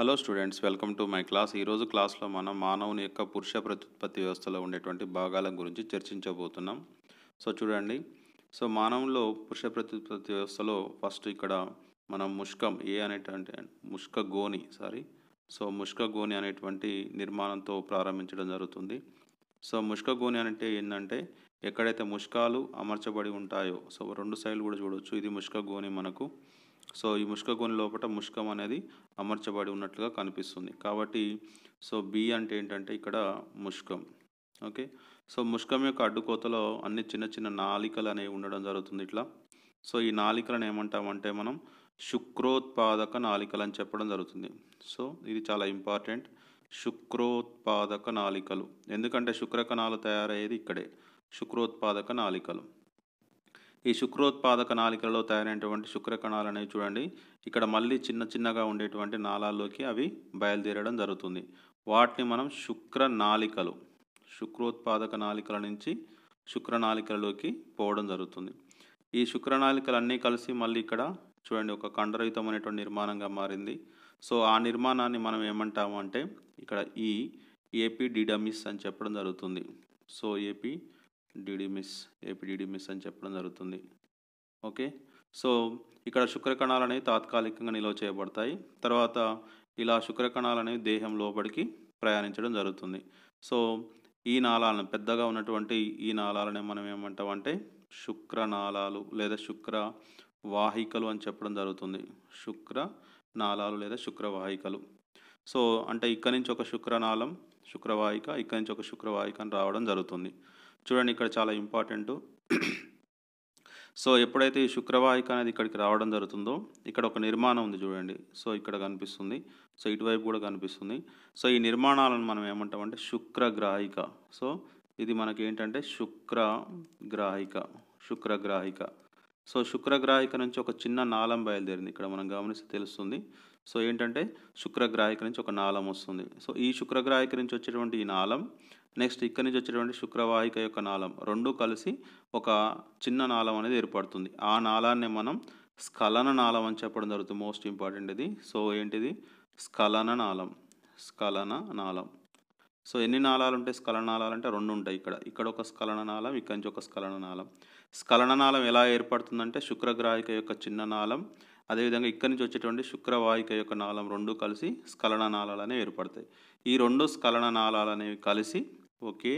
hello students welcome to my class ఈరోజు క్లాస్లో మనం మానవుని యొక్క పురుష ప్రత్యుత్పత్తి వ్యవస్థలో ఉండేటువంటి భాగాల గురించి చర్చించబోతున్నాం సో చూడండి సో మానవులో పురుష ప్రత్యుత్పత్తి వ్యవస్థలో ఫస్ట్ ఇక్కడ మనం ముష్కం ఏ అనేటువంటి ముష్క గోని సారీ సో ముష్క గోని అనేటువంటి నిర్మాణంతో ప్రారంభించడం జరుగుతుంది సో ముష్క గోని అంటే ఏంటంటే ఎక్కడైతే ముష్కాలు అమర్చబడి ఉంటాయో సో రెండు సైడ్లు కూడా చూడవచ్చు ఇది ముష్క గోని మనకు సో ఈ ముష్క లోపల ముష్కం అనేది అమర్చబడి ఉన్నట్లుగా కనిపిస్తుంది కాబట్టి సో బి అంటే ఏంటంటే ఇక్కడ ముష్కం ఓకే సో ముష్కం యొక్క అడ్డుకోతలో అన్ని చిన్న చిన్న నాలికలు అనేవి ఉండడం జరుగుతుంది ఇట్లా సో ఈ నాలికలను ఏమంటామంటే మనం శుక్రోత్పాదక నాలికలు అని చెప్పడం జరుగుతుంది సో ఇది చాలా ఇంపార్టెంట్ శుక్రోత్పాదక నాలికలు ఎందుకంటే శుక్రకణాలు తయారయ్యేది ఇక్కడే శుక్రోత్పాదక నాలికలు ఈ శుక్రోత్పాదక నాలికలలో తయారైనటువంటి శుక్రకణాలు అనేవి చూడండి ఇక్కడ మళ్ళీ చిన్న చిన్నగా ఉండేటువంటి నాళాల్లోకి అవి బయలుదేరడం జరుగుతుంది వాటిని మనం శుక్ర నాళికలు శుక్రోత్పాదక నాళికల నుంచి శుక్రనాళికలలోకి పోవడం జరుగుతుంది ఈ శుక్రనాళికలన్నీ కలిసి మళ్ళీ ఇక్కడ చూడండి ఒక కండరహితమైనటువంటి నిర్మాణంగా మారింది సో ఆ నిర్మాణాన్ని మనం ఏమంటాము అంటే ఇక్కడ ఈ ఏపీ డిడమిస్ అని చెప్పడం జరుగుతుంది సో ఏపీ డిడిమిస్ ఏపీడిడిమిస్ అని చెప్పడం జరుగుతుంది ఓకే సో ఇక్కడ శుక్రకణాలు అనేవి తాత్కాలికంగా నిల్వ చేయబడతాయి తర్వాత ఇలా శుక్రకణాలు అనేవి దేహం లోపలికి ప్రయాణించడం జరుగుతుంది సో ఈ నాళాలను పెద్దగా ఉన్నటువంటి ఈ నాళాలనే మనం ఏమంటామంటే శుక్రనాళాలు లేదా శుక్ర వాహికలు అని చెప్పడం జరుగుతుంది శుక్ర నాళాలు లేదా శుక్రవాహికలు సో అంటే ఇక్కడి నుంచి ఒక శుక్రనాళం శుక్రవాహిక ఇక్కడి నుంచి ఒక శుక్రవాహిక అని రావడం జరుగుతుంది చూడండి ఇక్కడ చాలా ఇంపార్టెంట్ సో ఎప్పుడైతే ఈ శుక్రవాహిక అనేది ఇక్కడికి రావడం జరుగుతుందో ఇక్కడ ఒక నిర్మాణం ఉంది చూడండి సో ఇక్కడ కనిపిస్తుంది సో ఇటువైపు కూడా కనిపిస్తుంది సో ఈ నిర్మాణాలను మనం ఏమంటామంటే శుక్రగ్రాహిక సో ఇది మనకి ఏంటంటే శుక్రగ్రాహిక శుక్రగ్రాహిక సో శుక్రగ్రాహిక నుంచి ఒక చిన్న నాళం బయలుదేరింది ఇక్కడ మనం గమనిస్తే తెలుస్తుంది సో ఏంటంటే శుక్రగ్రాహిక నుంచి ఒక నాళం వస్తుంది సో ఈ శుక్రగ్రాహిక నుంచి వచ్చేటువంటి ఈ నాళం నెక్స్ట్ ఇక్కడ నుంచి వచ్చేటువంటి శుక్రవాహిక యొక్క నాళం రెండు కలిసి ఒక చిన్న నాళం అనేది ఏర్పడుతుంది ఆ నాళాన్ని మనం స్ఖలన నాళం అని చెప్పడం జరుగుతుంది మోస్ట్ ఇంపార్టెంట్ ఇది సో ఏంటిది స్ఖలన నాళం స్ఖలన నాళం సో ఎన్ని నాళాలు ఉంటాయి స్ఖలన నాళాలు అంటే రెండు ఉంటాయి ఇక్కడ ఇక్కడ ఒక స్ఖలన నాళం ఇక్కడ నుంచి ఒక స్ఖలన నాళం స్ఖలన నాళం ఎలా ఏర్పడుతుందంటే శుక్రగ్రాహిక యొక్క చిన్న నాళం అదేవిధంగా ఇక్కడి నుంచి వచ్చేటువంటి శుక్రవాహిక యొక్క నాళం రెండు కలిసి స్ఖలన నాళాలు అనేవి ఏర్పడతాయి ఈ రెండు స్ఖలన నాళాలు అనేవి కలిసి ఒకే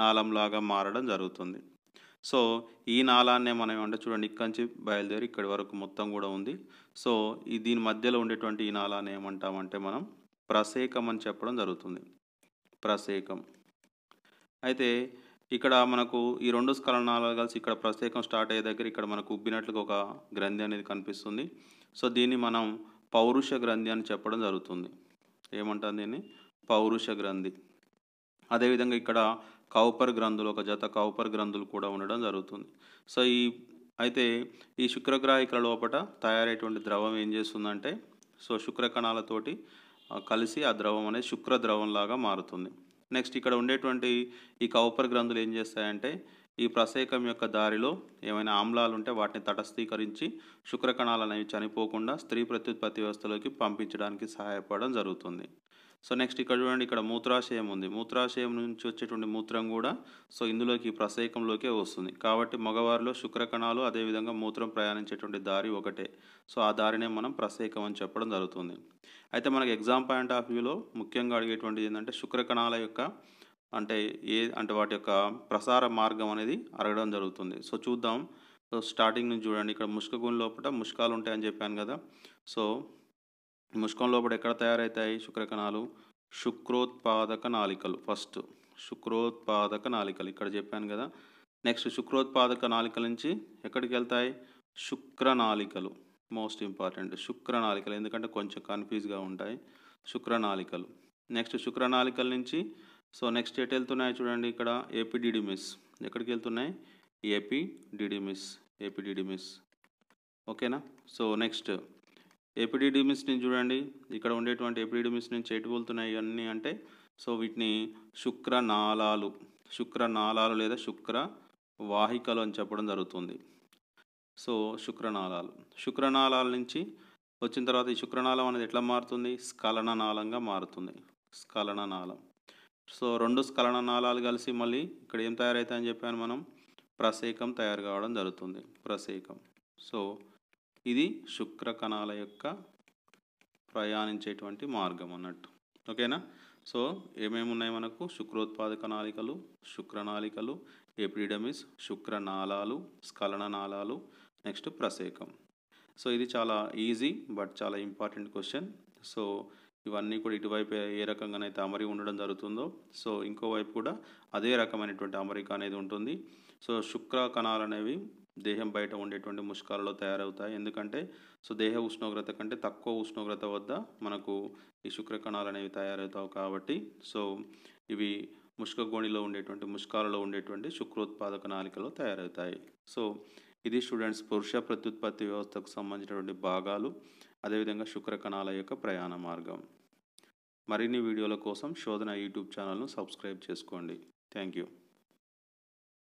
నాళంలాగా మారడం జరుగుతుంది సో ఈ నాళాన్నే మనం ఏమంటే చూడండి ఇక్కడి నుంచి బయలుదేరి ఇక్కడి వరకు మొత్తం కూడా ఉంది సో ఈ దీని మధ్యలో ఉండేటువంటి ఈ నాళాన్ని ఏమంటామంటే మనం ప్రసేకం అని చెప్పడం జరుగుతుంది ప్రసేకం అయితే ఇక్కడ మనకు ఈ రెండు స్కలనాలు కలిసి ఇక్కడ ప్రత్యేకం స్టార్ట్ అయ్యే దగ్గర ఇక్కడ మనకు ఉబ్బినట్లుగా ఒక గ్రంథి అనేది కనిపిస్తుంది సో దీన్ని మనం పౌరుష గ్రంథి అని చెప్పడం జరుగుతుంది ఏమంటాం దీన్ని పౌరుష గ్రంథి అదేవిధంగా ఇక్కడ కౌపర్ గ్రంథులు ఒక జత కౌపర్ గ్రంథులు కూడా ఉండడం జరుగుతుంది సో ఈ అయితే ఈ శుక్రగ్రాహికల లోపల తయారైనటువంటి ద్రవం ఏం చేస్తుందంటే సో శుక్ర కణాలతోటి కలిసి ఆ ద్రవం అనేది శుక్ర ద్రవంలాగా మారుతుంది నెక్స్ట్ ఇక్కడ ఉండేటువంటి ఈ కౌపర్ గ్రంథులు ఏం చేస్తాయంటే ఈ ప్రసేకం యొక్క దారిలో ఏమైనా ఆమ్లాలు ఉంటే వాటిని తటస్థీకరించి శుక్రకణాలు అనేవి చనిపోకుండా స్త్రీ ప్రత్యుత్పత్తి వ్యవస్థలోకి పంపించడానికి సహాయపడడం జరుగుతుంది సో నెక్స్ట్ ఇక్కడ చూడండి ఇక్కడ మూత్రాశయం ఉంది మూత్రాశయం నుంచి వచ్చేటువంటి మూత్రం కూడా సో ఇందులోకి ప్రసేకంలోకే వస్తుంది కాబట్టి మగవారిలో శుక్రకణాలు అదేవిధంగా మూత్రం ప్రయాణించేటువంటి దారి ఒకటే సో ఆ దారినే మనం ప్రసేకం అని చెప్పడం జరుగుతుంది అయితే మనకి ఎగ్జామ్ పాయింట్ ఆఫ్ వ్యూలో ముఖ్యంగా అడిగేటువంటిది ఏంటంటే శుక్రకణాల యొక్క అంటే ఏ అంటే వాటి యొక్క ప్రసార మార్గం అనేది అరగడం జరుగుతుంది సో చూద్దాం సో స్టార్టింగ్ నుంచి చూడండి ఇక్కడ ముష్కగుని లోపల ముష్కాలు ఉంటాయని చెప్పాను కదా సో ముష్కం లోపల ఎక్కడ తయారవుతాయి శుక్రకణాలు శుక్రోత్పాదక నాళికలు ఫస్ట్ శుక్రోత్పాదక నాళికలు ఇక్కడ చెప్పాను కదా నెక్స్ట్ శుక్రోత్పాదక నాళికల నుంచి ఎక్కడికి వెళ్తాయి శుక్రనాళికలు మోస్ట్ ఇంపార్టెంట్ శుక్రనాళికలు ఎందుకంటే కొంచెం కన్ఫ్యూజ్గా ఉంటాయి శుక్రనాళికలు నెక్స్ట్ శుక్రనాళికల నుంచి సో నెక్స్ట్ ఎటు వెళ్తున్నాయి చూడండి ఇక్కడ ఏపీడిడిమిస్ ఎక్కడికి వెళ్తున్నాయి డిడిమిస్ ఏపీడిడిమిస్ ఓకేనా సో నెక్స్ట్ ఎపిడిడిమిస్ని చూడండి ఇక్కడ ఉండేటువంటి ఎపిడిడిమిస్ నుంచి ఎటు వెళ్తున్నాయి ఇవన్నీ అంటే సో వీటిని శుక్రనాళాలు శుక్రనాళాలు లేదా శుక్ర వాహికలు అని చెప్పడం జరుగుతుంది సో శుక్రనాళాలు శుక్రనాళాల నుంచి వచ్చిన తర్వాత ఈ శుక్రనాళం అనేది ఎట్లా మారుతుంది స్ఖలననాళంగా మారుతుంది స్ఖలననాళం సో రెండు స్ఖలననాళాలు కలిసి మళ్ళీ ఇక్కడ ఏం తయారవుతాయని చెప్పాను మనం ప్రసేకం తయారు కావడం జరుగుతుంది ప్రసేకం సో ఇది శుక్ర కణాల యొక్క ప్రయాణించేటువంటి మార్గం అన్నట్టు ఓకేనా సో ఏమేమి ఉన్నాయి మనకు శుక్రోత్పాద కణాలికలు శుక్రనాళికలు ఎపిడమిస్ శుక్రనాళాలు నాళాలు నెక్స్ట్ ప్రసేకం సో ఇది చాలా ఈజీ బట్ చాలా ఇంపార్టెంట్ క్వశ్చన్ సో ఇవన్నీ కూడా ఇటువైపు ఏ రకంగానైతే అమరి ఉండడం జరుగుతుందో సో ఇంకోవైపు కూడా అదే రకమైనటువంటి అమరిక అనేది ఉంటుంది సో శుక్ర కణాలు అనేవి దేహం బయట ఉండేటువంటి ముష్కాలలో తయారవుతాయి ఎందుకంటే సో దేహ ఉష్ణోగ్రత కంటే తక్కువ ఉష్ణోగ్రత వద్ద మనకు ఈ శుక్ర కణాలు అనేవి తయారవుతావు కాబట్టి సో ఇవి ముష్క గోణిలో ఉండేటువంటి ముష్కాలలో ఉండేటువంటి శుక్రోత్పాదక నాలికలో తయారవుతాయి సో ఇది స్టూడెంట్స్ పురుష ప్రత్యుత్పత్తి వ్యవస్థకు సంబంధించినటువంటి భాగాలు అదేవిధంగా శుక్రకణాల యొక్క ప్రయాణ మార్గం మరిన్ని వీడియోల కోసం శోధన యూట్యూబ్ ఛానల్ను సబ్స్క్రైబ్ చేసుకోండి థ్యాంక్ యూ